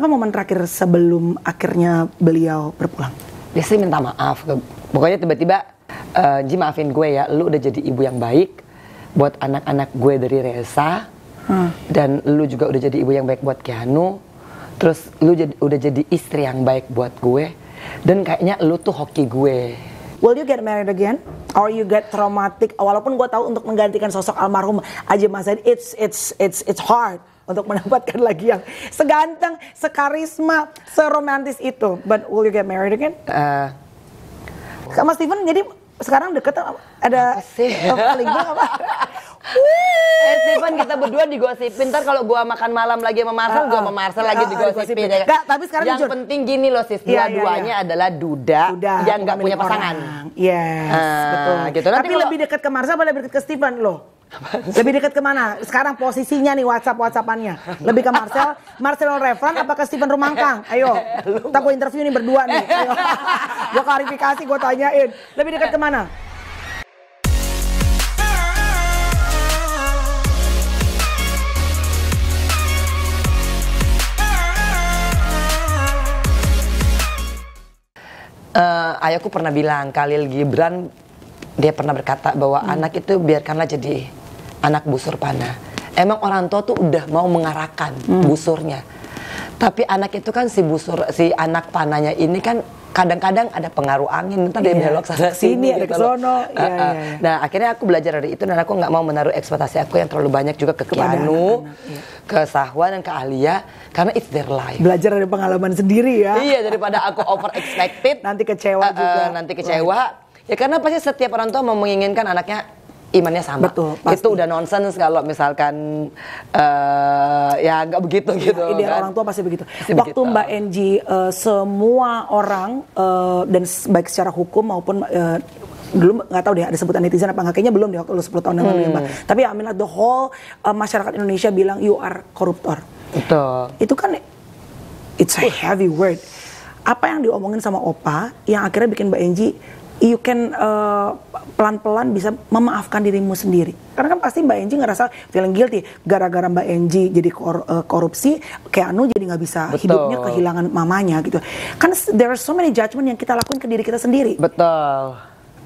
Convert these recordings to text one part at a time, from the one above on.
apa momen terakhir sebelum akhirnya beliau berpulang? Desi minta maaf. Pokoknya tiba-tiba uh, Ji maafin gue ya, lu udah jadi ibu yang baik buat anak-anak gue dari Reza hmm. dan lu juga udah jadi ibu yang baik buat Keanu. Terus lu jadi, udah jadi istri yang baik buat gue dan kayaknya lu tuh hoki gue. Will you get married again? Or you get traumatic? Walaupun gue tahu untuk menggantikan sosok almarhum Aji Mas it's it's it's it's hard untuk mendapatkan lagi yang seganteng, sekarisma, seromantis itu. But will you get married again? Uh, Sama Steven jadi sekarang deket ada apa sih? apa? Eh, Steven kita berdua digosipin ntar kalau gua makan malam lagi sama Marcel, uh, uh, gua ah, sama ah. Marcel uh, lagi ah, digosipin. Ya kan? Gak, tapi sekarang yang jujur. penting gini loh sis, iya, iya, iya. dua-duanya adalah duda, duda yang nggak punya pasangan. Iya, yes, betul. Gitu. Nanti tapi lebih dekat ke Marcel apa lebih dekat ke Steven loh? Lebih dekat kemana? Sekarang posisinya nih WhatsApp WhatsAppannya. Lebih ke Marcel, Marcelo Refran apa ke Steven Rumangkang? Ayo, tak gue interview nih berdua nih. Ayo. gue klarifikasi, gua tanyain. Lebih dekat kemana? Uh, eh, ayahku pernah bilang Khalil Gibran dia pernah berkata bahwa hmm. anak itu biarkanlah jadi anak busur panah. Emang orang tua tuh udah mau mengarahkan hmm. busurnya. Tapi anak itu kan si busur si anak panahnya ini kan kadang-kadang ada pengaruh angin ntar dia iya. belok sana sini, ada gitu kesono uh, uh. Ya, ya. Iya. nah akhirnya aku belajar dari itu dan aku nggak mau menaruh ekspektasi aku yang terlalu banyak juga ke Kepada Kianu anak -anak, ke Sahwa dan ke Alia karena it's their life belajar dari pengalaman sendiri ya iya daripada aku over expected nanti kecewa uh, uh, juga nanti kecewa ya karena pasti setiap orang tua mau menginginkan anaknya imannya sama. Betul, pasti. Itu udah nonsens kalau misalkan uh, ya nggak begitu ya, gitu. Ide kan? orang tua pasti begitu. Pasti Waktu begitu. Mbak Enji uh, eh, semua orang uh, dan baik secara hukum maupun uh, belum nggak tahu deh ada sebutan netizen apa nggak kayaknya belum deh waktu sepuluh 10 tahun yang lalu ya mbak hmm. tapi amin the whole uh, masyarakat Indonesia bilang you are koruptor betul itu kan it's a heavy word apa yang diomongin sama opa yang akhirnya bikin mbak Enji you can pelan eh, pelan-pelan bisa memaafkan dirimu sendiri. Karena kan pasti Mbak Enji ngerasa feeling guilty gara-gara Mbak Enji jadi kor eh, korupsi, Anu jadi nggak bisa Betul. hidupnya kehilangan mamanya gitu. Kan there are so many judgment yang kita lakukan ke diri kita sendiri. Betul.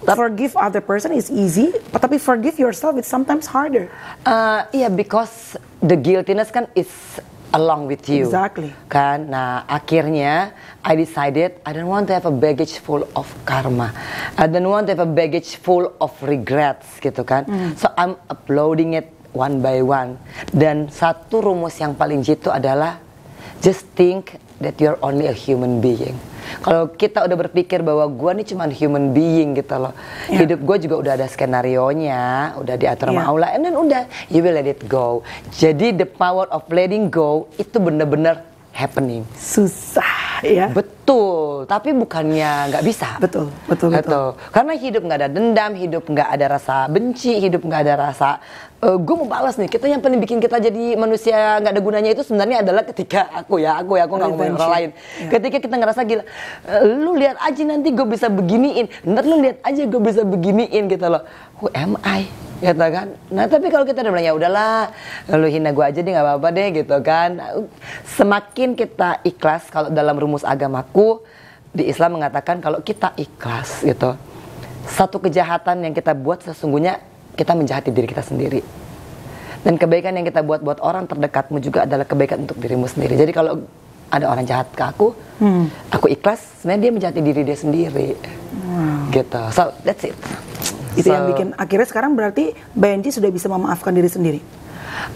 Forgive other person is easy, tapi forgive yourself it's sometimes harder. Uh, eh, yeah, because the guiltiness kan is along with you. Exactly. Kan? Nah, akhirnya I decided I don't want to have a baggage full of karma. I don't want to have a baggage full of regrets gitu kan. Mm. So I'm uploading it one by one. Dan satu rumus yang paling jitu adalah just think that you're only a human being. Kalau kita udah berpikir bahwa gue nih cuman human being gitu loh, yeah. hidup gue juga udah ada skenario nya, udah diatur yeah. sama ya. Allah, and then udah you will let it go. Jadi the power of letting go itu bener-bener happening. Susah ya. Betul Betul, tapi bukannya nggak bisa. Betul, betul, betul. betul. Karena hidup nggak ada dendam, hidup nggak ada rasa benci, hidup nggak ada rasa uh, eh, gue mau balas nih. Kita yang paling bikin kita jadi manusia nggak ada gunanya itu sebenarnya adalah ketika aku ya, aku ya, aku nggak ngomongin orang lain. Ya. Ketika kita ngerasa gila, eh, lu lihat aja nanti gue bisa beginiin, ntar lu lihat aja gue bisa beginiin gitu loh. Who am I? Gitu kan. Nah tapi kalau kita udah bilang ya udahlah, lu hina gue aja deh nggak apa-apa deh gitu kan. Semakin kita ikhlas kalau dalam rumus agama aku di Islam mengatakan kalau kita ikhlas gitu satu kejahatan yang kita buat sesungguhnya kita menjahati diri kita sendiri dan kebaikan yang kita buat buat orang terdekatmu juga adalah kebaikan untuk dirimu sendiri jadi kalau ada orang jahat ke aku hmm. aku ikhlas sebenarnya dia menjahati diri dia sendiri hmm. gitu so that's it itu so, yang bikin akhirnya sekarang berarti Benji sudah bisa memaafkan diri sendiri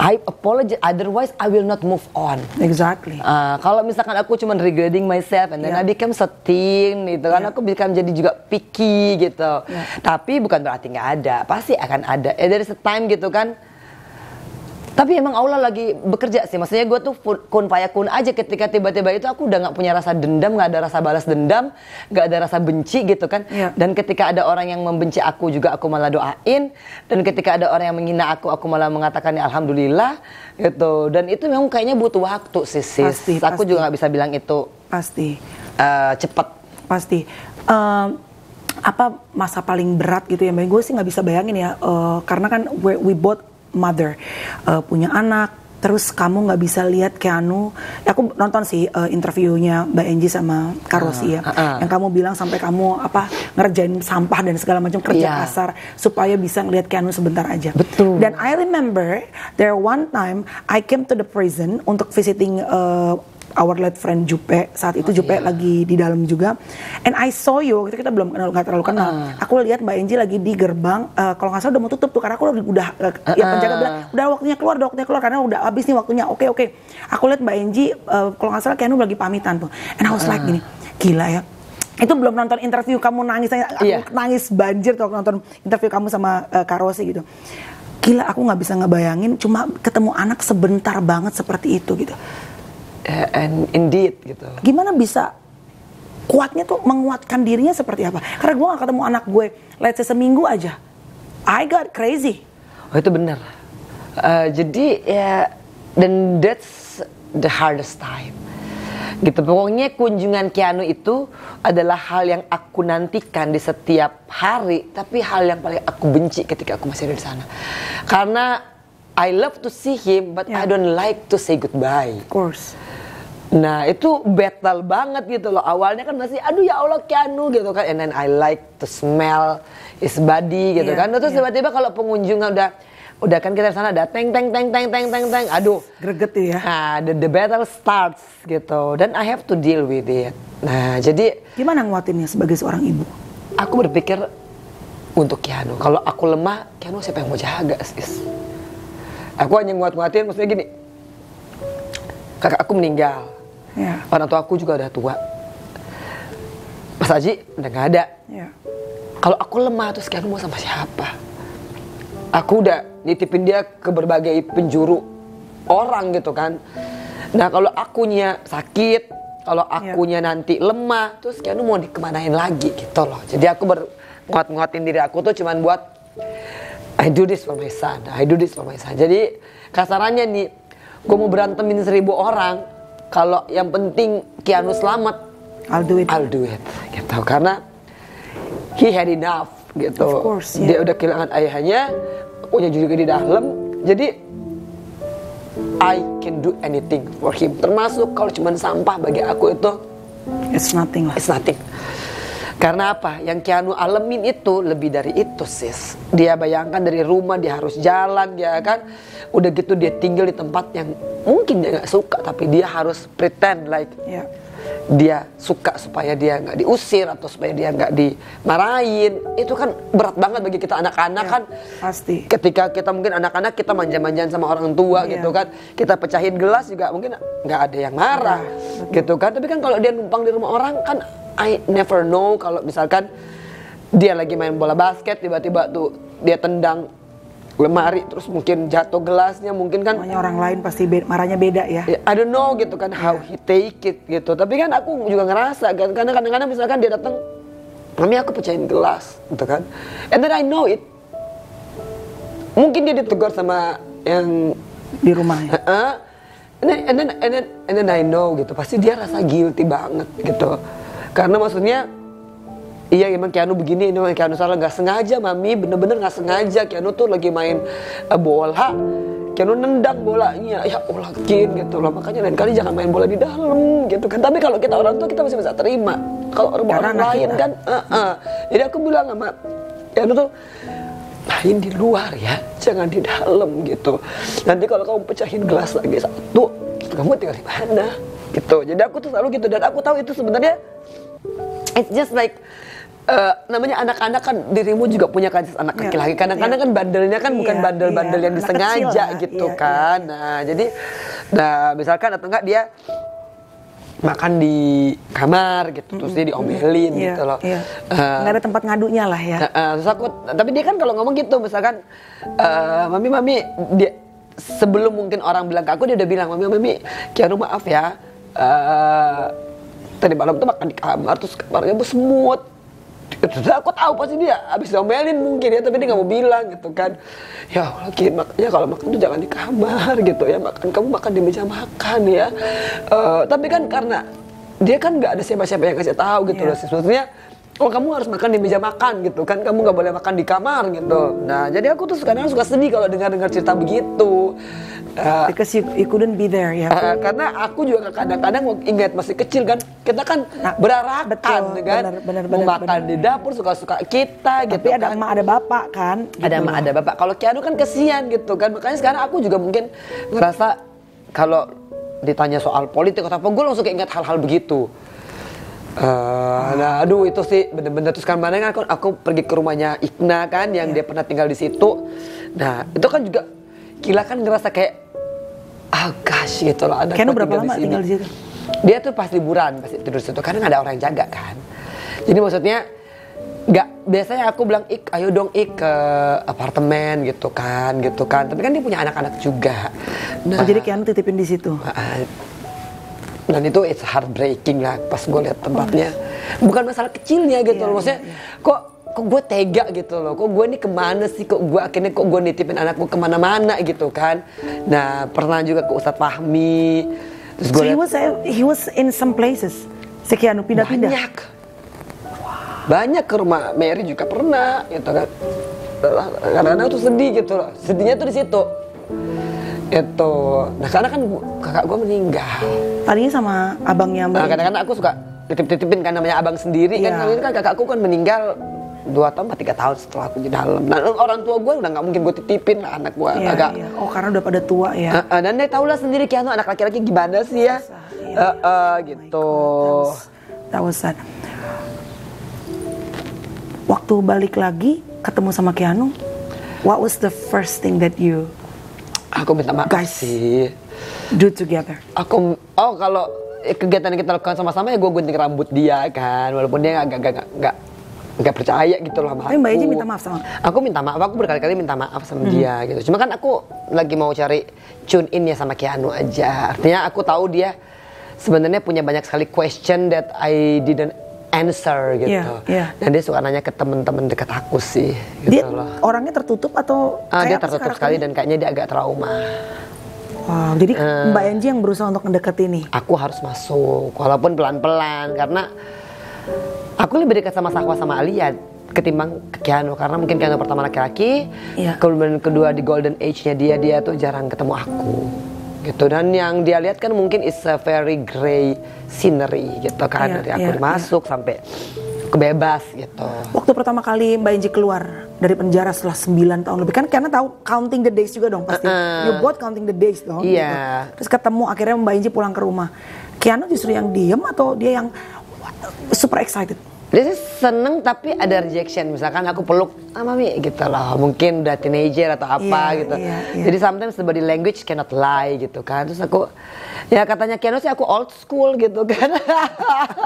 I apologize, otherwise I will not move on. Exactly. Uh, kalau misalkan aku cuma regretting myself, and then yeah. I become setin gitu kan, aku bisa menjadi juga picky gitu. Yeah. Tapi bukan berarti nggak ada, pasti akan ada. Eh, there is a time gitu kan, tapi emang Allah lagi bekerja sih. Maksudnya gue tuh kun faya kun aja ketika tiba-tiba itu aku udah nggak punya rasa dendam, nggak ada rasa balas dendam, nggak ada rasa benci gitu kan. Yeah. Dan ketika ada orang yang membenci aku juga aku malah doain. Dan ketika ada orang yang menghina aku, aku malah mengatakan ya alhamdulillah gitu. Dan itu memang kayaknya butuh waktu sih sis. Pasti, aku juga nggak bisa bilang itu pasti uh, eh, cepat. Pasti. Um, apa masa paling berat gitu ya? Gue sih nggak bisa bayangin ya, uh, karena kan we, we both mother uh, punya anak terus kamu nggak bisa lihat Keanu ya, aku nonton sih uh, interviewnya Mbak Angie sama Karosi uh, ya uh, uh. yang kamu bilang sampai kamu apa ngerjain sampah dan segala macam kerja yeah. kasar supaya bisa ngelihat Keanu sebentar aja betul dan I remember there one time I came to the prison untuk visiting uh, our late friend Jupe saat itu oh, Jupe iya. lagi di dalam juga and I saw you kita, kita belum kenal nggak terlalu kenal uh. aku lihat Mbak Enji lagi di gerbang uh, kalau nggak salah udah mau tutup tuh karena aku udah uh, ya penjaga ah. bilang udah waktunya keluar udah waktunya keluar karena udah habis nih waktunya oke okay, oke okay. aku lihat Mbak Enji uh, eh, kalau nggak salah kayaknya lagi pamitan tuh and I was uh. like gini gila ya itu belum nonton interview kamu nangis aku yeah. nangis banjir tuh aku nonton interview kamu sama uh, Karosi gitu gila aku nggak bisa ngebayangin cuma ketemu anak sebentar banget seperti itu gitu Eh, and indeed gitu. Gimana bisa kuatnya tuh menguatkan dirinya seperti apa? Karena gue gak ketemu anak gue, let's say seminggu aja, I got crazy. Oh itu bener. Uh, jadi ya then that's the hardest time. Gitu pokoknya kunjungan Keanu itu adalah hal yang aku nantikan di setiap hari, tapi hal yang paling aku benci ketika aku masih ada di sana. Karena I love to see him, but yeah. I ya. don't like to say goodbye. Of course Nah itu battle banget gitu loh Awalnya kan masih aduh ya Allah kianu gitu kan And then I like to smell his body gitu yeah, kan Terus yeah. tiba-tiba kalau pengunjungnya udah Udah kan kita sana ada teng teng teng teng teng teng teng Aduh Greget ya Nah the, the battle starts gitu Dan I have to deal with it Nah jadi Gimana nguatinnya sebagai seorang ibu? Aku berpikir untuk Kianu Kalau aku lemah Kianu siapa yang mau jaga sis? Aku hanya nguat-nguatin maksudnya gini Kakak aku meninggal Yeah. Orang tua aku juga udah tua. Mas Aji udah nggak ada. Yeah. Kalau aku lemah terus sekarang mau sama siapa? Aku udah nitipin dia ke berbagai penjuru orang gitu kan. Nah kalau akunya sakit, kalau ya. akunya yeah. nanti lemah, terus kayak mau dikemanain lagi gitu loh. Jadi aku berkuat-nguatin diri aku tuh cuman buat I do this for my son, I do this for my son. Jadi kasarannya nih, gue mau berantemin seribu orang, kalau yang penting Keanu selamat I'll do it I'll do it gitu karena he had enough gitu of course, yeah. dia udah kehilangan ayahnya punya juga di dalam jadi I can do anything for him termasuk kalau cuma sampah bagi aku itu it's nothing lah it's nothing karena apa? Yang Kianu alemin itu lebih dari itu sis. Dia bayangkan dari rumah dia harus jalan dia ya kan. Udah gitu dia tinggal di tempat yang mungkin dia nggak suka tapi dia harus pretend like yeah. dia suka supaya dia nggak diusir atau supaya dia nggak dimarahin. Itu kan berat banget bagi kita anak-anak yeah, kan. Pasti. Ketika kita mungkin anak-anak kita manja-manjaan sama orang tua yeah. gitu kan. Kita pecahin gelas juga mungkin nggak ada yang marah yeah, ya, gitu kan. Tapi kan kalau dia numpang di rumah orang kan I never know kalau misalkan dia lagi main bola basket tiba-tiba tuh dia tendang lemari terus mungkin jatuh gelasnya mungkin kan Namanya orang lain pasti be marahnya beda ya. ya I don't know gitu kan how he take it gitu tapi kan aku juga ngerasa kan karena kadang-kadang misalkan dia datang mami aku pecahin gelas gitu kan and then I know it mungkin dia ditegur sama yang di rumahnya uh -uh. and then and then and then I know gitu pasti dia rasa guilty banget gitu karena maksudnya Iya emang Keanu begini, ini emang Keanu salah nggak sengaja mami, bener-bener nggak sengaja Keanu tuh lagi main uh, bola Keanu nendang bolanya Ya Allah kin gitu loh Makanya lain kali jangan main bola di dalam gitu kan Tapi kalau kita orang tua kita masih bisa terima Kalau orang, orang lain kan uh -uh. Jadi aku bilang sama Keanu tuh main di luar ya Jangan di dalam gitu Nanti kalau kamu pecahin gelas lagi satu Kamu tinggal di mana gitu Jadi aku tuh selalu gitu Dan aku tahu itu sebenarnya It's just like uh, namanya anak-anak kan dirimu juga punya kasus anak iya. laki-laki. Yeah. Kadang-kadang yeah. kan bandelnya kan yeah. bukan iya, bandel-bandel iya. yang disengaja kecil, gitu kan. Nah, jadi nah misalkan atau enggak dia makan di kamar gitu terus dia diomelin yeah, gitu loh yeah. uh, nggak ada tempat ngadunya lah ya uh, uh, terus aku tapi dia kan kalau ngomong gitu misalkan uh, mami mami dia sebelum mungkin orang bilang ke aku dia udah bilang mami mami kianu maaf ya uh, tadi malam tuh makan di kamar terus kamarnya bu semut saya aku tahu pasti dia habis diomelin mungkin ya tapi dia nggak mau bilang gitu kan ya Allah ya makanya kalau makan tuh jangan di kamar gitu ya makan kamu makan di meja makan ya uh, tapi kan karena dia kan nggak ada siapa-siapa yang kasih tahu gitu yeah. loh sebetulnya oh kamu harus makan di meja makan gitu kan kamu nggak boleh makan di kamar gitu nah jadi aku tuh sekarang suka sedih kalau dengar dengar cerita begitu uh, because you, you couldn't be there ya yeah. uh, karena aku juga kadang-kadang ingat masih kecil kan kita kan nah, berarakan betul, kan bener, bener, bener, makan bener. di dapur suka-suka kita tapi gitu tapi ada kan. ada bapak kan gitu ada emak ada bapak kalau Kiano kan kesian gitu kan makanya sekarang aku juga mungkin merasa kalau ditanya soal politik atau apa gue langsung kayak ingat hal-hal begitu Uh, nah, aduh itu sih bener-bener terus kan kan aku, pergi ke rumahnya Ikna kan yang yeah. dia pernah tinggal di situ. Nah, itu kan juga Kila kan ngerasa kayak ah oh, gosh gitu loh ada Keno berapa tinggal lama di tinggal di situ? Dia tuh pas liburan pasti tidur situ karena nggak ada orang yang jaga kan. Jadi maksudnya nggak biasanya aku bilang ik ayo dong ik ke apartemen gitu kan gitu kan tapi kan dia punya anak-anak juga nah oh, jadi nah. Kian titipin di situ dan itu it's heartbreaking lah pas gue lihat tempatnya bukan masalah kecilnya gitu yeah, loh iya, maksudnya yeah, iya. kok kok gue tega gitu loh kok gue ini kemana sih kok gue akhirnya kok gue nitipin anak gue kemana-mana gitu kan nah pernah juga ke Ustadz Fahmi terus gue so he was he was in some places sekian pindah-pindah banyak banyak ke rumah Mary juga pernah gitu kan karena kadang tuh sedih gitu loh sedihnya tuh di situ itu nah karena kan kakak gue meninggal tadinya sama abangnya mbak nah, kadang-kadang aku suka titip-titipin kan namanya abang sendiri kan iya. kan kan kakakku kan meninggal dua tahun atau tiga tahun setelah aku di dalam. Nah orang tua gue udah nggak mungkin gue titipin lah anak gue iya, agak. iya. Oh karena udah pada tua ya. Uh, uh, dan dia tau lah sendiri Kiano anak laki-laki gimana sih ya. Masa, iya. uh, uh, oh gitu. tahu san, Waktu balik lagi ketemu sama Kiano, what was the first thing that you Aku minta maaf Guys, sih. Do together. Aku oh kalau kegiatan yang kita lakukan sama-sama ya gue gunting rambut dia kan walaupun dia agak agak nggak nggak percaya gitu loh sama Tapi Mbak Eji minta maaf sama aku minta maaf aku berkali-kali minta maaf sama hmm. dia gitu cuma kan aku lagi mau cari tune in ya sama Kianu aja artinya aku tahu dia sebenarnya punya banyak sekali question that I didn't answer gitu. Yeah, yeah. Dan dia suka nanya ke temen-temen dekat aku sih. Gitu dia loh. orangnya tertutup atau? Uh, dia tertutup sekali dan kayaknya dia agak trauma. Wow, jadi uh, Mbak Enji yang berusaha untuk mendekati ini. Aku harus masuk, walaupun pelan-pelan karena aku lebih dekat sama Sahwa sama Alia ya ketimbang ke Keanu karena mungkin Kiano pertama laki-laki, yeah. kemudian kedua di golden age-nya dia dia tuh jarang ketemu aku gitu dan yang dia lihat kan mungkin is a very grey scenery gitu kan yeah, dari aku yeah, masuk yeah. sampai kebebas gitu. Waktu pertama kali Mbak Inji keluar dari penjara setelah 9 tahun lebih kan karena tahu counting the days juga dong pasti. Uh -uh. You both counting the days dong. Yeah. Gitu. Terus ketemu akhirnya Mbak Inji pulang ke rumah. Kiana justru yang diem atau dia yang super excited? dia seneng tapi ada hmm. rejection. Misalkan aku peluk, ah mami gitu loh. Mungkin udah teenager atau apa yeah, gitu. Yeah, yeah. Jadi sometimes the body language cannot lie gitu kan. Terus aku, ya katanya Keno sih aku old school gitu kan.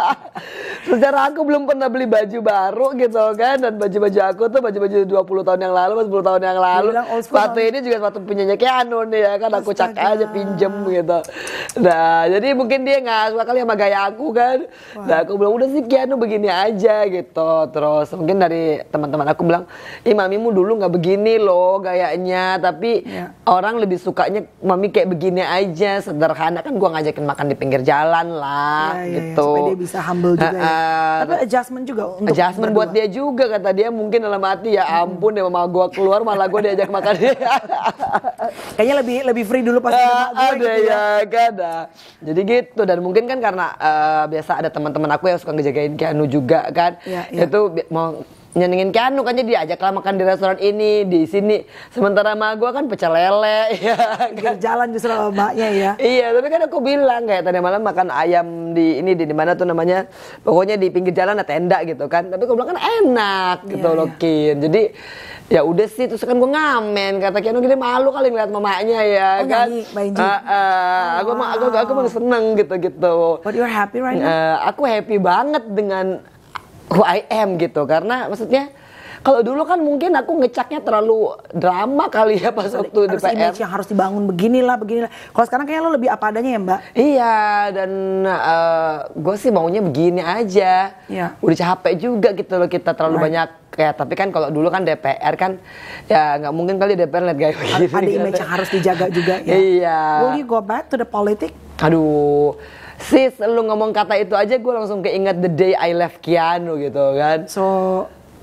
Sejarah aku belum pernah beli baju baru gitu kan. Dan baju-baju aku tuh baju-baju 20 tahun yang lalu, 10 tahun yang lalu. Sepatu ini juga sepatu punyanya Keno nih ya kan. Aku cak aja pinjem gitu. Nah jadi mungkin dia nggak suka kali sama gaya aku kan. Wow. Nah aku bilang udah sih Keno begini aja aja gitu terus mungkin dari teman-teman aku bilang imamimu dulu nggak begini loh gayanya tapi yeah. orang lebih sukanya mami kayak begini aja sederhana kan gua ngajakin makan di pinggir jalan lah yeah, iya, iya. gitu yeah, dia bisa humble juga uh, ya. tapi adjustment juga untuk adjustment berdua. buat dia juga kata dia mungkin dalam hati ya ampun hmm. ya mama gua keluar malah gua diajak makan dia kayaknya lebih lebih free dulu pas uh, ada gitu ya, ya gak ada jadi gitu dan mungkin kan karena uh, biasa ada teman-teman aku yang suka ngejagain Keanu juga kan ya, ya. itu mau nyenengin Kanu kan jadi lah makan di restoran ini di sini sementara ma gue kan pecel lele ya kan? jalan justru sama maknya ya iya tapi kan aku bilang kayak tadi malam makan ayam di ini di, dimana mana tuh namanya pokoknya di pinggir jalan ada tenda gitu kan tapi gue bilang kan enak iya, gitu ya, loh ya. Kin jadi ya udah sih terus kan gue ngamen kata Kiano gini malu kali ngeliat mamanya ya oh, kan nyanyi, uh, uh, oh, aku wow. aku aku, aku seneng gitu gitu but you're happy right now uh, aku happy banget dengan who I am gitu karena maksudnya kalau dulu kan mungkin aku ngecaknya terlalu drama kali ya pas waktu di PR. Image yang harus dibangun beginilah, beginilah. Kalau sekarang kayaknya lo lebih apa adanya ya mbak? Iya, dan uh, eh, gue sih maunya begini aja. Iya. Udah capek juga gitu loh kita terlalu right. banyak kayak tapi kan kalau dulu kan DPR kan ya nggak mungkin kali DPR lihat gaya begini. Ada image yang harus dijaga juga ya. Iya. Will you go back to the politics? Aduh sis lu ngomong kata itu aja gue langsung keinget the day I left Keanu gitu kan so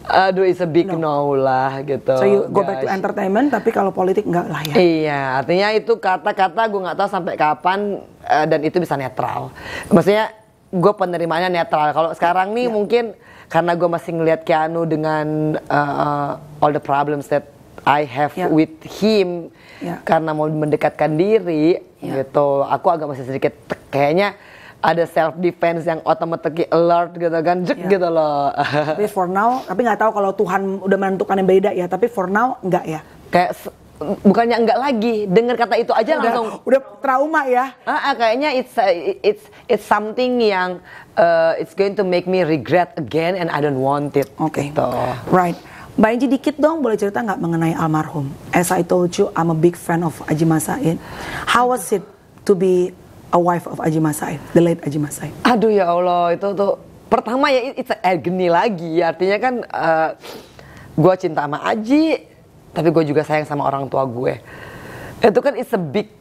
Aduh, it's a big no, no lah gitu. So you go back to entertainment, tapi kalau politik nggak lah ya. Iya, artinya itu kata-kata gue nggak tahu sampai kapan uh, dan itu bisa netral. Maksudnya gue penerimanya netral. Kalau sekarang nih yeah. mungkin karena gue masih ngelihat Keanu dengan uh, all the problems that I have yeah. with him, yeah. karena mau mendekatkan diri yeah. gitu. Aku agak masih sedikit kayaknya ada self defense yang otomatis alert gitu kan jek yeah. gitu loh tapi for now tapi nggak tahu kalau Tuhan udah menentukan yang beda ya tapi for now enggak ya kayak bukannya enggak lagi dengar kata itu aja udah, langsung udah trauma ya ah, ah, kayaknya it's uh, it's it's something yang uh, it's going to make me regret again and I don't want it oke okay. gitu. right Mbak Inji dikit dong boleh cerita nggak mengenai almarhum as I told you I'm a big fan of Aji Masain how was it to be a wife of Aji Masai, the late Aji Masai. Aduh ya Allah, itu tuh pertama ya itu agony lagi. Artinya kan uh, eh, gue cinta sama Aji, tapi gue juga sayang sama orang tua gue. Itu kan it's a big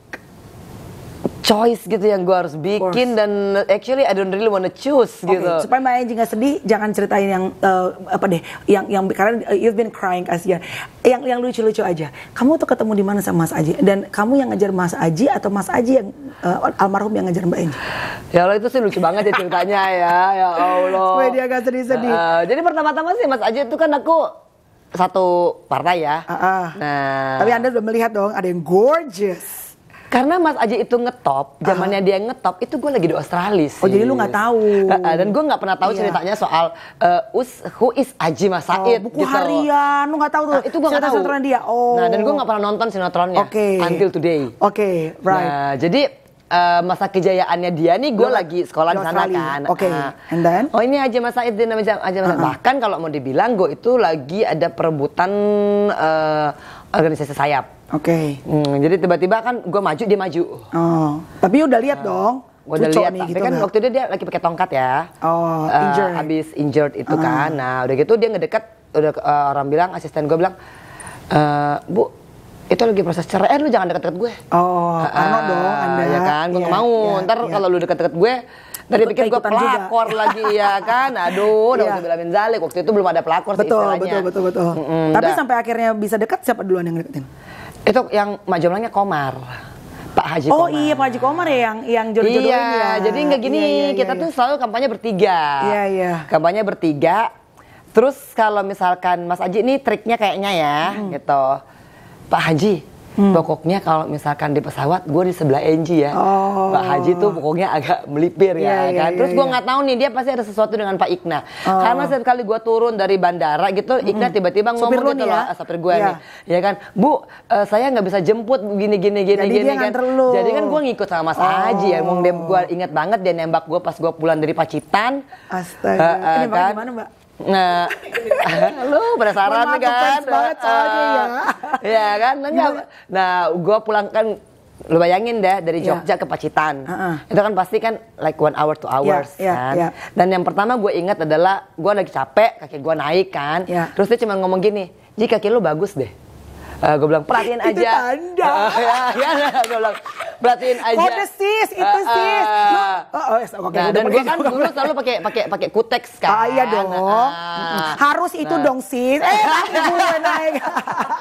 choice gitu yang gue harus bikin dan actually I don't really wanna choose okay, gitu. Supaya Mbak Angie gak sedih, jangan ceritain yang uh, apa deh, yang yang karena eh, you've been crying kasihan. Yang yang lucu-lucu aja. Kamu tuh ketemu di mana sama Mas Aji dan kamu yang ngajar Mas Aji atau Mas Aji yang uh, almarhum yang ngajar Mbak Angie? Ya Allah itu sih lucu banget ya ceritanya ya, ya Allah. Supaya dia gak sedih-sedih. Uh, jadi pertama-tama sih Mas Aji itu kan aku satu partai ya. Uh -uh. Nah, tapi Anda sudah melihat dong ada yang gorgeous karena Mas Aji itu ngetop, zamannya dia ngetop itu gue lagi di Australia sih. Oh jadi lu nggak tahu? dan gue nggak pernah tahu iya. ceritanya soal uh, us who is Aji Mas oh, Said. Oh, buku gitu. harian, lu nggak tahu tuh. Nah, itu gue nggak tahu. Oh. Nah dan gue oh. nggak pernah nonton sinetronnya. Oke. Okay. Until today. Oke, okay, right. Nah jadi uh, masa kejayaannya dia nih gue lagi sekolah di sana kan. Oke. Okay. Uh, And then? Oh ini Aji Mas Said namanya Aji Mas. Uh -huh. Bahkan kalau mau dibilang gue itu lagi ada perebutan uh, organisasi sayap. Oke. Okay. Hmm, jadi tiba-tiba kan gue maju dia maju. Oh. Tapi udah lihat uh, dong. Gue udah lihat. Tapi gitu kan gak? waktu itu dia lagi pakai tongkat ya. Oh. Uh, injured. Abis injured itu uh. kan. Nah udah gitu dia ngedekat. Udah uh, orang bilang asisten gue bilang, e, bu itu lagi proses cerai, eh lu jangan deket-deket gue. Oh, uh, ah, karena dong anda. Ya kan, gue yeah, mau. Yeah, Ntar yeah. kalau lu deket-deket gue, dari pikir gue pelakor juga. lagi ya kan. Aduh, udah iya. usah bilangin zalik. Waktu itu belum ada pelakor betul, istilahnya. Betul, betul, betul. Mm hmm Tapi sampai akhirnya bisa dekat siapa duluan yang deketin? Itu yang majomlangnya Komar. Pak Haji oh, Komar. iya Pak Haji Komar ya yang yang jodoh iya, ya. Jadi nggak gini, iya, iya, iya, kita iya. tuh selalu kampanye bertiga. Iya iya. Kampanye bertiga. Terus kalau misalkan Mas Haji ini triknya kayaknya ya hmm. gitu. Pak Haji, Hmm. Pokoknya kalau misalkan di pesawat, gue di sebelah Enji ya. Oh. Pak Haji tuh pokoknya agak melipir ya, yeah, iya, kan. Yeah, Terus iya, gue iya. nggak yeah. tahu nih dia pasti ada sesuatu dengan Pak Ikna. Oh. Karena setiap kali gue turun dari bandara gitu, hmm. Ikna tiba-tiba ngomong gitu ya? loh, sopir gue yeah. nih, ya kan, Bu, uh, saya nggak bisa jemput gini gini gini Jadi gini kan. Lu. Jadi kan gue ngikut sama Mas oh. Haji ya. Mungkin oh. gue ingat banget dia nembak gue pas gue pulang dari Pacitan. Astaga. Uh, uh, Ini kan? gimana mbak? Nah, lu penasaran kan? Banget soalnya ya. ya kan? nggak. Iya. Nah, gue pulang kan lu bayangin deh dari iya. Jogja yeah. ke Pacitan. Uh-uh. Itu kan pasti kan like one hour to iya, hours yeah, yeah, kan. Yeah. Dan yang pertama gue ingat adalah gue lagi capek, kaki gue naik kan. Yeah. Terus dia cuma ngomong gini, Jika kaki lu bagus deh." uh, eh, gue bilang perhatiin aja. Itu tanda. Uh, oh, ya, iya, ya, gue bilang perhatiin aja. Kode sis, itu eh, sis. Uh, oh, oh, yes, okay, nah, dan gue kan dulu selalu pakai pakai pakai kuteks kan. Ah, iya dong. Uh, Harus itu nah. dong sis. Eh, gue naik.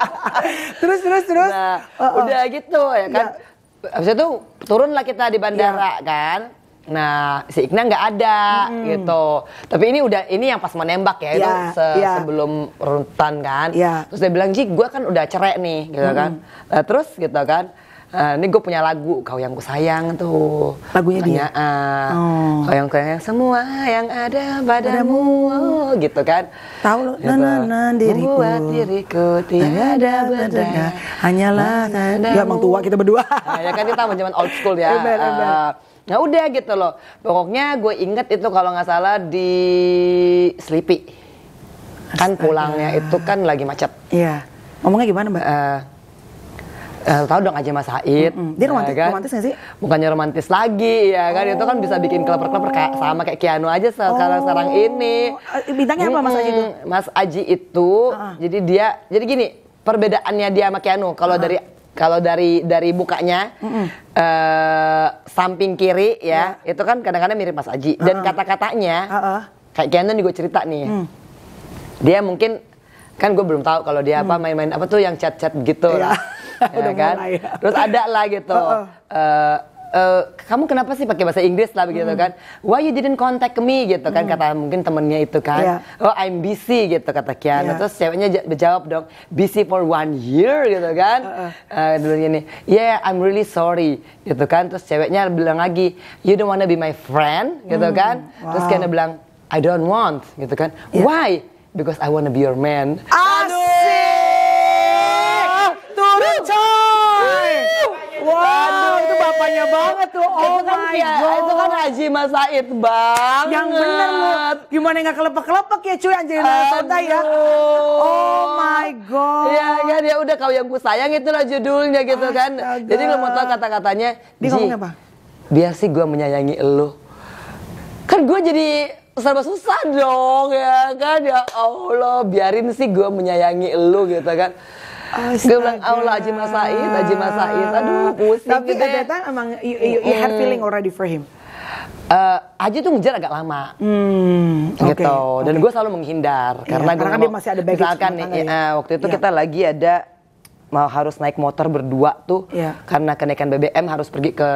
terus terus terus. Nah, uh, uh. Udah gitu ya kan. Nah. Ya. Abis itu turunlah kita di bandara ya. kan Nah, si Ikna nggak ada hmm. gitu. Tapi ini udah ini yang pas menembak ya, ya itu se ya. sebelum runtan kan. Ya. Terus dia bilang, "Ji, gue kan udah cerai nih," gitu hmm. kan. Nah, terus gitu kan. Uh, ini gue punya lagu kau yang ku sayang tuh lagunya Tanya, dia uh, eh, oh. kau yang ku sayang semua yang ada padamu oh, gitu kan tahu gitu. na na diriku buat diriku tiada hanyalah kan emang tua kita berdua nah, ya kan kita zaman old school ya uh, Ya udah gitu loh. Pokoknya gue inget itu kalau nggak salah di Sleepy. Kan pulangnya itu kan lagi macet. Iya. Ngomongnya gimana mbak? Uh, Uh, tahu dong aja Mas Said. Mm -hmm. Dia romantis, ya kan? romantis gak sih? Bukannya romantis lagi ya kan? Oh. Itu kan bisa bikin oh. kleper-kleper kayak sama kayak Kiano aja sekarang-sekarang oh. ini. Eh, bintangnya apa Mas Aji itu? Mas Aji itu uh ah. -huh. jadi dia jadi gini, perbedaannya dia sama Kiano kalau uh ah. -huh. dari kalau dari dari bukanya mm uh, samping kiri ya yeah. itu kan kadang-kadang mirip Mas Aji uh -uh. dan kata-katanya uh -uh. kayak Kenan juga cerita nih mm. dia mungkin kan gue belum tahu kalau dia mm. apa hmm. main-main apa tuh yang chat-chat gitu yeah. lah, ya kan ya. terus ada lah gitu uh -uh. Uh, Uh, kamu kenapa sih pakai bahasa Inggris lah begitu hmm. kan? Why you didn't contact me gitu kan? Hmm. Kata mungkin temennya itu kan. Yeah. Oh I'm busy gitu kata Kian. Yeah. Terus ceweknya jawab dong busy for one year gitu kan. Uh, uh. Eh, uh, ini yeah I'm really sorry gitu kan. Terus ceweknya bilang lagi you don't wanna be my friend gitu mm, kan. Wow. Terus Kian bilang I don't want gitu kan. Yeah. Why? Because I wanna be your man. Asik. Aduh. Turun Wow, Aduh, itu bapaknya banget tuh. Oh kan itu kan, my ya, god. Itu kan Haji Mas Said banget. Yang bener loh. Gimana nggak kelepek-kelepek ya cuy Angelina Sonta ya. Oh my god. Iya kan ya udah kau yang ku sayang itulah judulnya gitu kan. Astaga. kan. Jadi lu mau tau kata-katanya. Dia ngomong apa? Biar sih gue menyayangi elu. Kan gue jadi serba susah dong ya kan ya Allah biarin sih gue menyayangi elu gitu kan Gue bilang Allah aji Mas Said, Haji Mas Said. Aduh, pusing. Tapi gitu. Ya. at emang you, you, you had feeling already for him. Uh, eh, Aji tuh ngejar agak lama, hmm, gitu. Okay, Dan gue selalu menghindar yeah, karena karena kan dia masih ada baggage. Misalkan nih, eh, ya. uh, waktu itu yeah. kita lagi ada mau harus naik motor berdua tuh, yeah. karena kenaikan BBM harus pergi ke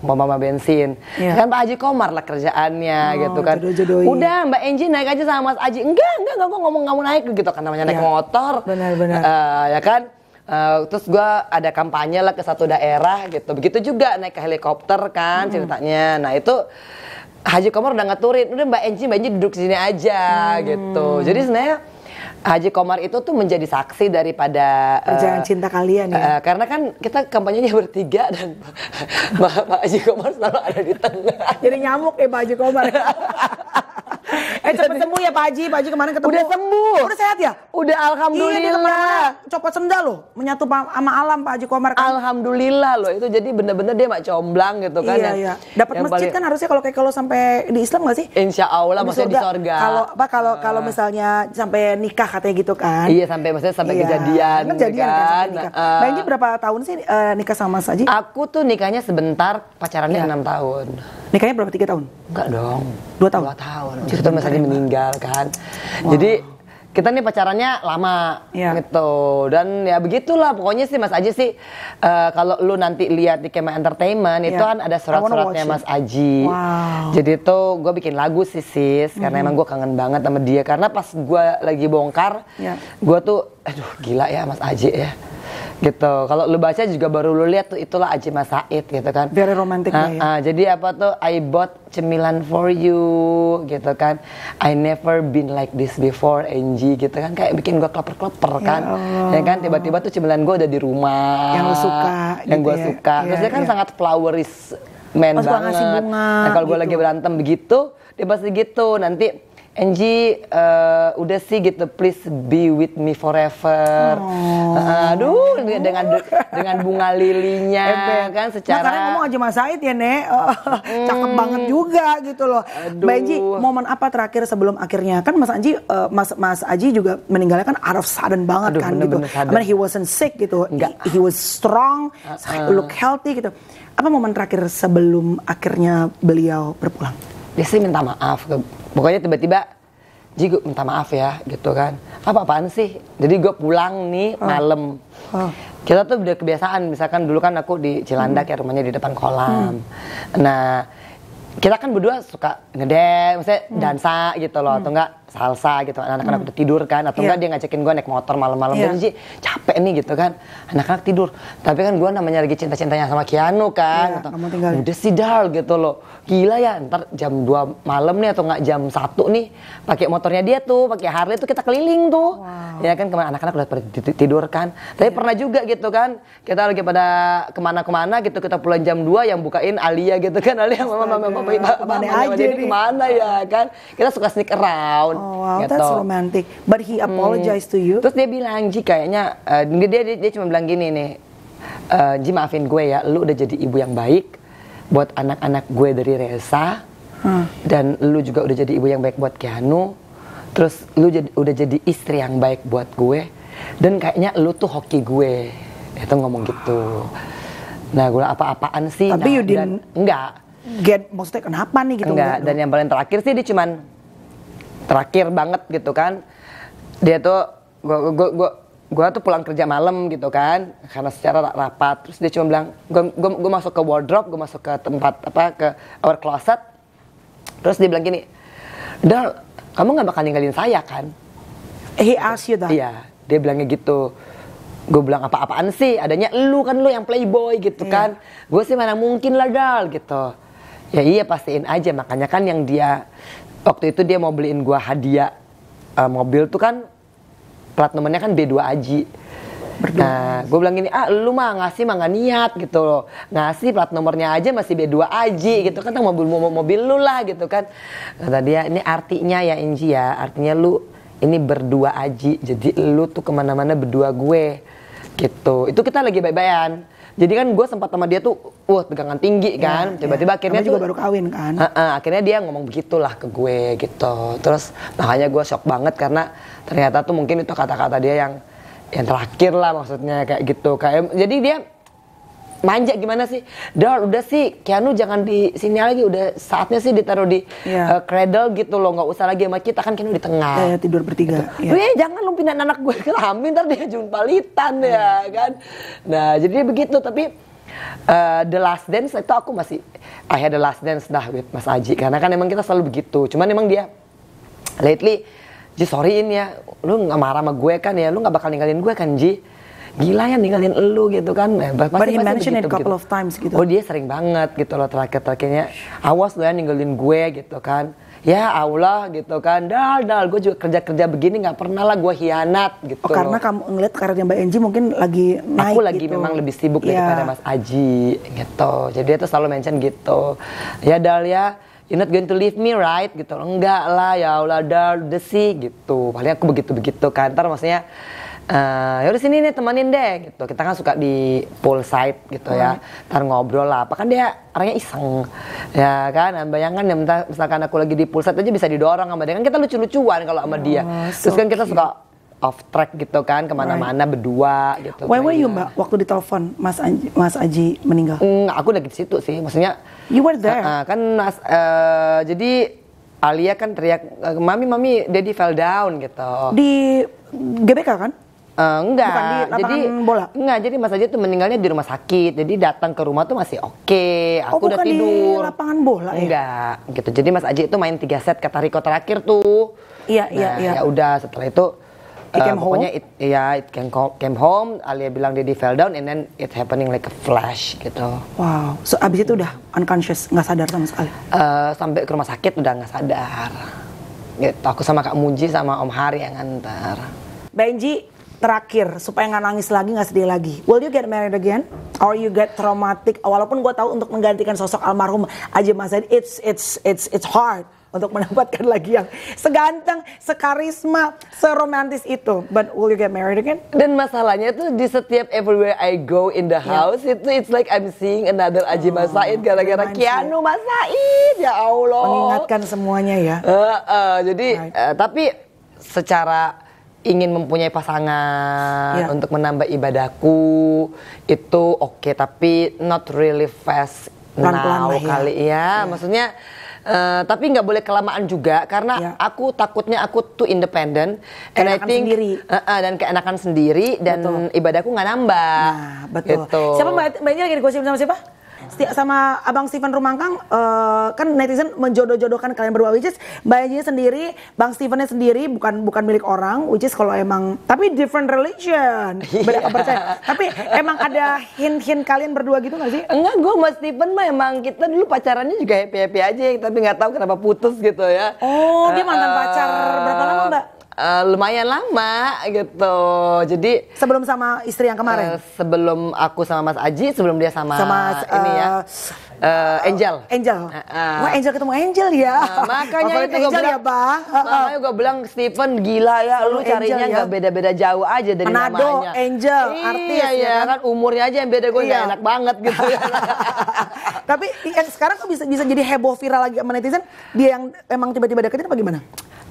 mama bensin. Yeah. Kan Pak Haji Komar lah kerjaannya oh, gitu kan. Jodoh Udah Mbak Enji naik aja sama Mas Haji. Enggak, enggak, enggak, ngomong nggak mau naik gitu kan namanya naik iya. motor. Benar-benar. Uh, eh, ya kan. Uh, terus gue ada kampanye lah ke satu daerah gitu. Begitu juga naik ke helikopter kan hmm. ceritanya. Nah itu Haji Komar udah ngaturin, udah Mbak Enji, Mbak Enji duduk sini aja hmm. gitu. Jadi sebenarnya Haji Komar itu tuh menjadi saksi daripada eh, perjalanan uh, cinta kalian ya. Uh, karena kan kita kampanyenya bertiga dan Pak Haji Komar selalu ada di tengah. Jadi nyamuk ya Pak Haji Komar. eh cepet sembuh ya Pak Haji. Pak Haji kemarin ketemu. Udah sembuh. Udah sehat ya? Udah iya, alhamdulillah. Iya, copot sendal loh, menyatu sama alam Pak Haji Komar. Kan? Alhamdulillah loh itu jadi bener-bener dia mak comblang gitu kan. Iya, ya. iya. Dapat masjid paling... kan harusnya kalau kayak kalau sampai di Islam gak sih? Insya Allah maksudnya di sorga. Kalau apa kalau ah. kalau misalnya sampai nikah katanya gitu kan. Iya sampai maksudnya sampai iya. kejadian. Kan kejadian kan. sampai kan? nikah. Uh, berapa tahun sih uh, nikah sama Mas Haji? Aku tuh nikahnya sebentar, pacarannya iya. enam iya. tahun. Nikahnya berapa tiga tahun? Enggak dong. Dua tahun. Dua tahun. Mas Adi iya. meninggal kan. Wow. Jadi kita nih pacarannya lama ya. gitu dan ya begitulah pokoknya sih Mas Aji sih uh, kalau lu nanti lihat di Kema Entertainment ya. itu iya. kan ada surat-suratnya Mas Aji. Wow. Jadi itu gue bikin lagu sih sis karena mm-hmm. emang gue kangen banget sama dia karena pas gue lagi bongkar ya. gue tuh aduh gila ya Mas Aji ya gitu kalau lu baca juga baru lu lihat tuh itulah Aji Mas Said gitu kan very romantic ah, ya ah, jadi apa tuh I bought cemilan for you gitu kan I never been like this before Angie gitu kan kayak bikin gua kloper kleper ya kan ya, kan tiba-tiba tuh cemilan gua udah di rumah yang lu suka yang gitu gua ya. suka ya, terus dia kan iya. sangat floweris man Mas banget nah, kalau gitu. gua lagi berantem begitu dia pasti gitu nanti Enji, uh, eh, udah sih gitu please be with me forever. Oh. Eh, eh, aduh dengan dengan bunga lilinya Epe. Nah, kan secara nah, karena ngomong aja Mas Said ya Nek oh, hmm. cakep banget juga gitu loh. Aduh. Mbak momen apa terakhir sebelum akhirnya kan Mas Anji uh, Mas Mas Aji juga meninggalnya kan out of sudden banget aduh, kan bener -bener gitu. Sudden. I mean he wasn't sick gitu. He, he was strong, uh -uh. look healthy gitu. Apa momen terakhir sebelum akhirnya beliau berpulang? Dia sih minta maaf ke pokoknya tiba-tiba jigo minta maaf ya gitu kan apa apaan sih jadi gue pulang nih oh. malam oh. kita tuh udah kebiasaan misalkan dulu kan aku di Cilandak ya, hmm. ya rumahnya di depan kolam hmm. nah kita kan berdua suka ngedek, maksudnya hmm. dansa gitu loh hmm. atau enggak salsa gitu anak-anak hmm. udah tidur kan atau yeah. enggak dia ngajakin gue naik motor malam-malam yeah. jadi capek nih gitu kan anak-anak tidur tapi kan gue namanya lagi cinta-cintanya sama Kiano kan yeah, atau, gitu. udah sih gitu loh gila ya ntar jam 2 malam nih atau enggak jam satu nih pakai motornya dia tuh pakai Harley tuh kita keliling tuh wow. ya kan kemana anak-anak udah tidur kan tapi yeah. pernah juga gitu kan kita lagi pada kemana-kemana gitu kita pulang jam 2 yang bukain Alia gitu kan Alia mama mama mama mama mama mama ya kan kita suka mama around Oh wow, gitu. that's romantic. But he hmm. apologized hmm. to you. Terus dia bilang Ji kayaknya uh, dia, dia dia cuma bilang gini nih, uh, Ji maafin gue ya, lu udah jadi ibu yang baik buat anak-anak gue dari Reza, Hmm. Dan lu juga udah jadi ibu yang baik buat Keanu. Terus lu jadi, udah jadi istri yang baik buat gue. Dan kayaknya lu tuh hoki gue. Itu ngomong gitu. Nah, gue apa-apaan sih? Tapi nah, you didn't enggak. Get maksudnya kenapa nih gitu? Enggak. dan yang paling terakhir sih dia cuman terakhir banget gitu kan dia tuh gua gua gua gua tuh pulang kerja malam gitu kan karena secara rapat terus dia cuma bilang gua, gua, masuk ke wardrobe gua masuk ke tempat apa ke our closet terus dia bilang gini Dal kamu nggak bakal ninggalin saya kan he asked you that iya dia bilangnya gitu gue bilang apa-apaan sih adanya lu kan lu yang playboy gitu yeah. kan gue sih mana mungkin lah dal gitu ya iya pastiin aja makanya kan yang dia waktu itu dia mau beliin gua hadiah uh, mobil tuh kan plat nomornya kan B2 Aji. Berdua. Nah, gue bilang gini, ah lu mah ngasih mah gak niat gitu loh. Ngasih plat nomornya aja masih B2 Aji hmm. gitu kan, mobil, mobil mobil lu lah gitu kan. Kata dia, ini artinya ya Inji ya, artinya lu ini berdua Aji. Jadi lu tuh kemana-mana berdua gue gitu. Itu kita lagi baik-baikan. Jadi kan gue sempat sama dia tuh, wah tegangan tinggi iya, kan. Iya. Tiba-tiba ya. akhirnya juga tuh, baru kawin kan. Uh, uh, akhirnya dia ngomong begitulah ke gue gitu. Terus makanya gue shock banget karena ternyata tuh mungkin itu kata-kata dia yang yang terakhir lah maksudnya kayak gitu. Kayak jadi dia manja gimana sih? Dar udah sih Kianu jangan di sini lagi udah saatnya sih ditaruh di yeah. Iya. uh, cradle gitu loh nggak usah lagi sama kita kan Keanu di tengah. Yeah, iya, tidur bertiga. Gitu. Yeah. jangan lu pindah anak gue ke lambin ntar dia litan yeah. ya iya. kan. Nah jadi begitu tapi uh, The Last Dance itu aku masih I had The Last Dance dah with Mas Aji karena kan emang kita selalu begitu cuman emang dia lately Ji sorryin ya lu nggak marah sama gue kan ya lu nggak bakal ninggalin gue kan Ji gila ya ninggalin lu gitu kan eh, pasti, but it couple gitu. of times gitu oh dia sering banget gitu loh terakhir-terakhirnya awas lu ya ninggalin gue gitu kan ya Allah gitu kan dal dal gue juga kerja kerja begini gak pernah lah gue hianat gitu oh, karena loh. kamu ngeliat karirnya Mbak Enji mungkin lagi naik aku lagi gitu. memang lebih sibuk yeah. daripada Mas Aji gitu jadi dia tuh selalu mention gitu ya dal ya you're not going to leave me right gitu enggak lah ya Allah dal desi gitu paling aku begitu begitu kan ntar maksudnya uh, ya udah sini nih temenin deh gitu kita kan suka di poolside gitu ya. hmm. ya ntar ngobrol lah apa kan dia orangnya iseng ya kan nah, bayangkan ya misalkan aku lagi di poolside aja bisa didorong sama dia kan kita lucu-lucuan kalau sama oh, dia so terus kan kita suka off track gitu kan kemana-mana right. berdua gitu. why were you iya. mbak waktu ditelepon Mas Aji, Mas Aji meninggal? Mm, aku lagi di situ sih, maksudnya. You were there. Uh, uh, kan Mas uh, jadi Alia kan teriak mami mami daddy fell down gitu. Di GBK kan? Uh, enggak, Bukan di jadi bola. Enggak, jadi Mas Aji tuh meninggalnya di rumah sakit. Jadi datang ke rumah tuh masih oke. Okay. Oh, Aku oh, udah tidur. di lapangan bola ya? enggak, gitu. Jadi Mas Aji itu main tiga set kata Riko terakhir tuh. Iya, iya, nah, iya, Ya udah setelah itu it uh, came pokoknya home. it ya it came, came home, Alia bilang dia di fell down and then it happening like a flash gitu. Wow. So abis itu udah unconscious, nggak sadar sama sekali. Uh, sampai ke rumah sakit udah nggak sadar. Gitu. Aku sama Kak Muji sama Om Hari yang ngantar. Benji, terakhir supaya nggak nangis lagi nggak sedih lagi will you get married again or you get traumatic walaupun gue tahu untuk menggantikan sosok almarhum aja Mas it's it's it's it's hard untuk mendapatkan lagi yang seganteng, sekarisma, seromantis itu. But will you get married again? Dan masalahnya itu di setiap everywhere I go in the ya. house yeah. itu it's like I'm seeing another Aji oh, Masaid gara-gara Kianu Masaid ya Allah. Mengingatkan semuanya ya. Uh, uh, jadi right. uh, tapi secara ingin mempunyai pasangan yeah. untuk menambah ibadahku itu oke okay, tapi not really fast Pelan -pelan now lah, ya. kali ya, ya. maksudnya Uh, tapi nggak boleh kelamaan juga karena yeah. aku takutnya aku tuh independen and I think sendiri. Uh, uh, dan keenakan sendiri dan betul. ibadahku nggak nambah. Nah, betul. Gitu. Siapa mbak, mbaknya lagi digosip sama siapa? sama Abang Steven Rumangkang uh, kan netizen menjodoh-jodohkan kalian berdua which is Mbak sendiri, Bang Stevennya sendiri bukan bukan milik orang which is kalau emang tapi different religion. Yeah. Iya. percaya. Tapi emang ada hint-hint kalian berdua gitu gak sih? Enggak, gue sama Steven mah emang kita dulu pacarannya juga happy-happy aja tapi nggak tahu kenapa putus gitu ya. Oh, dia mantan eh, pacar berapa lama, Mbak? uh, lumayan lama gitu. Jadi sebelum sama istri yang kemarin. Uh, sebelum aku sama Mas Aji, sebelum dia sama, sama uh, ini ya. Eh, uh, Angel. Angel. Uh, uh. Wah Angel ketemu Angel ya. Uh, makanya itu gue ya, bilang, ya, bang. Makanya gue bilang Stephen gila ya, lu carinya ya. nggak ya. beda-beda jauh aja dari Manado, namanya. Angel, iya, artis iya, ya, ya kan umurnya aja yang beda gue iya. enak banget gitu. ya. Tapi yang sekarang tuh bisa bisa jadi heboh viral lagi sama netizen, dia yang emang tiba-tiba deketin apa gimana?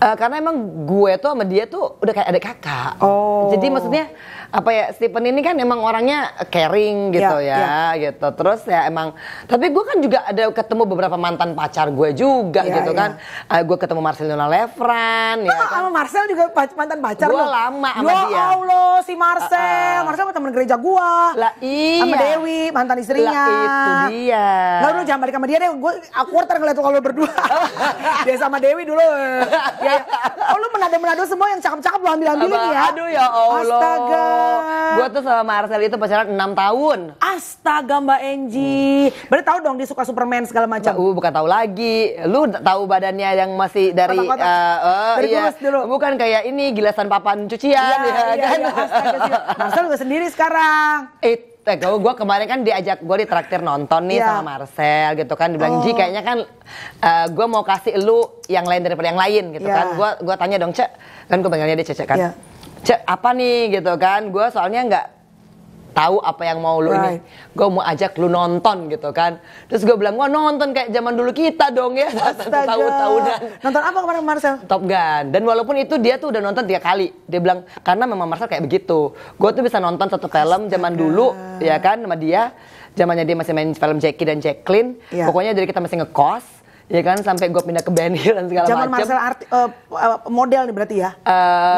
Uh, karena emang gue tuh sama dia tuh udah kayak adik kakak. Oh. Jadi maksudnya apa ya Stephen ini kan emang orangnya caring gitu yeah, ya, yeah. gitu. Terus ya emang tapi gue gue kan juga ada ketemu beberapa mantan pacar gue juga yeah, gitu yeah. kan. Uh, ah, gue ketemu Marcelina Lefran. Oh, ya ah, kan. sama Marcel juga mantan pacar Gue lama sama Yo ya dia. Ya Allah si Marcel. Uh, uh. Marcel teman gereja gue. Lah iya. Sama Dewi mantan istrinya. Lah itu dia. Lalu lu jangan balik sama dia deh. Gue awkward ngeliat kalau berdua. dia sama Dewi dulu. ya, ya. Oh lu menado-menado semua yang cakep-cakep lu ambil-ambilin ya. Aduh ya Allah. Astaga. Gue tuh sama Marcel itu pacaran 6 tahun. Astaga Mbak Enji. Hmm. Berarti tahun dong dia suka Superman segala macam. Uh, bukan tahu lagi. Lu tahu badannya yang masih dari eh Uh, uh, iya. dulu. Bukan kayak ini gilasan papan cucian ya, ya iya, kan. Iya, Marcel sendiri sekarang. It Eh, gue, kemarin kan diajak gue di traktir nonton nih yeah. sama Marcel gitu kan dibilang oh. Ji kayaknya kan uh, eh, gue mau kasih lu yang lain daripada yang lain gitu yeah. kan gue gue tanya dong cek kan gue pengennya dia cek kan yeah. cek apa nih gitu kan gue soalnya nggak tahu apa yang mau lo right. ini. Gue mau ajak lu nonton gitu kan. Terus gue bilang, gue nonton kayak zaman dulu kita dong ya. tahu tahu Nonton apa kemarin Marcel? Top Gun. Dan walaupun itu dia tuh udah nonton tiga kali. Dia bilang, karena memang Marcel kayak begitu. Gue tuh bisa nonton satu film zaman dulu ya kan sama dia. Zamannya dia masih main film Jackie dan Jacqueline. Yeah. Pokoknya dari kita masih ngekos ya kan sampai gue pindah ke Ben Hill dan segala macam. Zaman macem. Marcel art, uh, model nih berarti ya. Uh,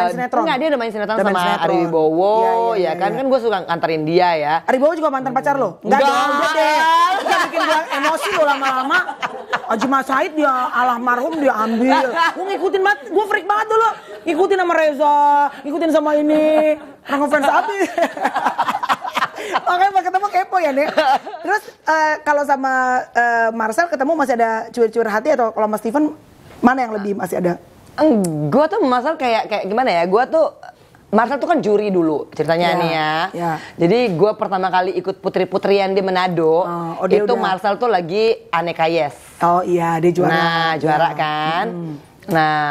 main sinetron. Enggak, dia udah main sinetron udah sama main sinetron. Ari Wibowo iya, iya, ya, ya, ya, ya kan ya. kan gue suka nganterin dia ya. Ari Wibowo juga mantan pacar lo? Enggak, enggak. udah deh. Enggak bikin gue emosi lo lama-lama. Haji Mas Said dia marhum dia ambil. Gue ngikutin banget, gue freak banget dulu. Ngikutin sama Reza, ngikutin sama ini. Orang fans abis. Makanya pas ketemu kepo ya nih. Terus uh, kalau sama uh, Marcel ketemu masih ada cuir-cuir hati atau kalau Mas Steven mana yang lebih masih ada? Gue tuh Marcel kayak kayak gimana ya? Gue tuh Marcel tuh kan juri dulu ceritanya yeah, nih ya. Yeah. Jadi gue pertama kali ikut putri putrian di Manado, oh, oh itu udah. Marcel tuh lagi aneka yes. Oh iya dia juara. Nah juara yeah. kan. Hmm. Nah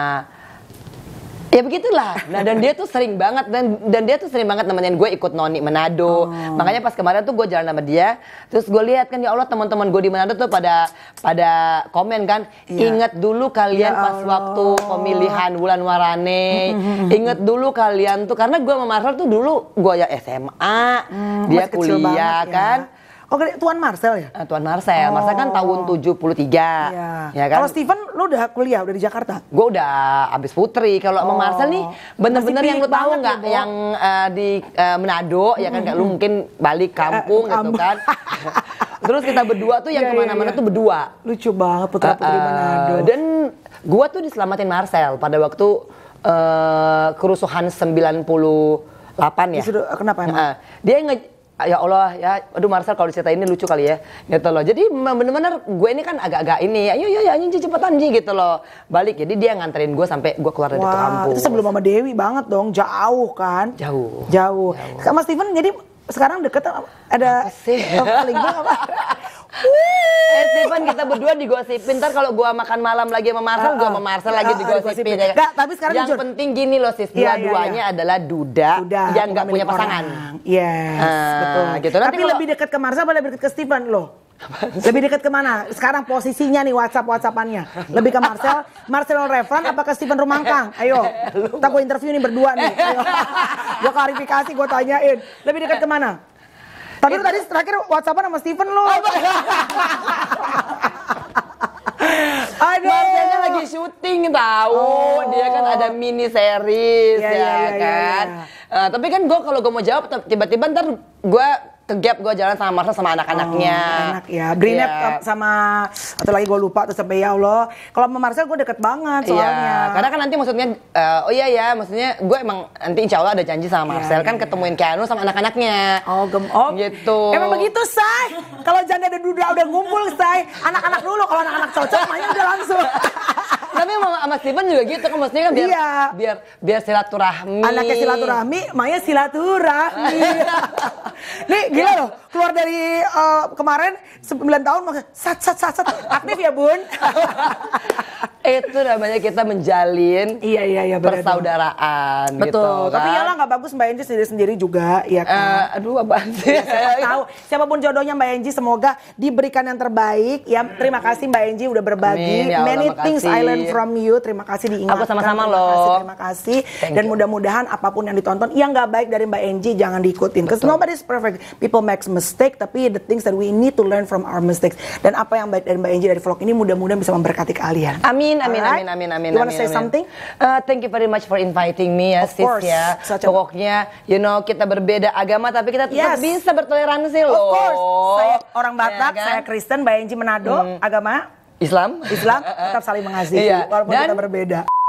ya begitulah nah dan dia tuh sering banget dan dan dia tuh sering banget nemenin gue ikut noni Manado oh. makanya pas kemarin tuh gue jalan sama dia terus gue lihat kan ya Allah teman-teman gue di Manado tuh pada pada komen kan ya. inget dulu kalian ya Allah. pas waktu pemilihan bulan Warane inget dulu kalian tuh karena gue sama Marcel tuh dulu gue ya SMA hmm, dia kuliah banget, ya. kan Oh, Tuan Marcel ya? Eh, Tuan Marcel. Oh. Marcel kan tahun 73. Iya. Ya kan? Kalau Steven lu udah kuliah, udah di Jakarta? Gue udah habis Putri. Kalau oh. sama Marcel nih bener-bener yang lu tahu nggak ya, yang uh, di uh, Manado hmm. ya kan gak lu mungkin balik kampung uh, gitu kan. Terus kita berdua tuh yang yeah, iya, kemana-mana yeah. tuh berdua. Lucu banget putra putri uh, Manado. Dan gue tuh diselamatin Marcel pada waktu uh, kerusuhan 90 delapan ya. Disuruh, kenapa emang? Uh, dia nge, Ah, ya Allah ya aduh Marcel kalau diceritain ini lucu kali ya gitu loh jadi bener-bener gue ini kan agak-agak ini ya, ayo ayo ayo ya cepetan Ji gitu loh balik jadi dia nganterin gue sampai gue keluar dari Wah, itu sebelum sama Dewi banget dong jauh kan jauh jauh, jauh. sama Steven jadi sekarang deket ada apa sih? apa? eh Steven kita berdua digosipin ntar kalau gua makan malam lagi sama Marcel, gua sama Marcel lagi digosipin ya. Kan? tapi sekarang yang jujur. penting gini loh sis, iya, iya, dua-duanya iya. adalah duda, duda yang nggak punya pasangan. Yes, ah, betul. Gitu. tapi lebih dekat ke Marcel apa lebih dekat ke Steven loh? Lebih dekat mana? Sekarang posisinya nih WhatsApp WhatsAppannya. Lebih ke Marcel, Marcel Revan, apa ke Steven Rumangkang? Ayo, kita gue interview nih berdua nih. Ayo. gue klarifikasi, gue tanyain. Lebih dekat mana? Tapi tadi kan- terakhir WhatsAppan sama Steven lo. Aduh. Marcelnya lagi syuting tahu. Oh. Dia kan ada mini series yeah, ya yeah, iya, kan. Yeah, iya. yeah. Uh, tapi kan gue kalau gue mau jawab tiba-tiba ntar gue ke gue jalan sama Marcel sama anak-anaknya. Oh, enak ya. Iya. Greenup yeah. sama atau lagi gue lupa tuh sampai ya Allah. Kalau sama Marcel gue deket banget iya, soalnya. Yeah. Karena kan nanti maksudnya uh, oh iya ya, maksudnya gue emang nanti insya Allah ada janji sama iya, Marcel yeah, kan yeah. ketemuin Keanu sama anak-anaknya. Oh gem oh. Gitu. Emang begitu say. Kalau janda dan duda udah ngumpul say, anak-anak dulu kalau anak-anak cocok mainnya udah langsung. Tapi sama, sama Steven juga gitu kan maksudnya kan biar iya. biar biar silaturahmi. Anaknya silaturahmi, Maya silaturahmi. Nih gila loh, keluar dari uh, kemarin 9 tahun sat sat sat sat aktif ya bun. itu namanya kita menjalin iya iya iya persaudaraan gitu betul gitu, kan? tapi iyalah nggak bagus mbak Enji sendiri sendiri juga ya kan uh, aduh abang ya, siapa tahu siapapun jodohnya mbak Enji semoga diberikan yang terbaik ya terima kasih mbak Enji udah berbagi Amin, ya Allah, many makasih. things I learned from you terima kasih diingatkan aku sama-sama loh kasih, terima kasih dan mudah-mudahan apapun yang ditonton yang gak baik dari mbak Enji jangan diikutin because nobody's perfect People make mistake, tapi the things that we need to learn from our mistakes. Dan apa yang baik dari Mbak Angie dari vlog ini mudah-mudahan bisa memberkati kalian. Amin, amin, amin, amin, amin. You wanna say something? Uh, thank you very much for inviting me ya, of sis ya. course, ya. Such Pokoknya, you know, kita berbeda agama tapi kita tetap bisa bertoleransi loh. Of course. Saya orang ya Batak, kan? saya Kristen, Mbak Angie Manado, hmm. agama Islam, Islam tetap saling mengasihi iya. walaupun Dan, kita berbeda.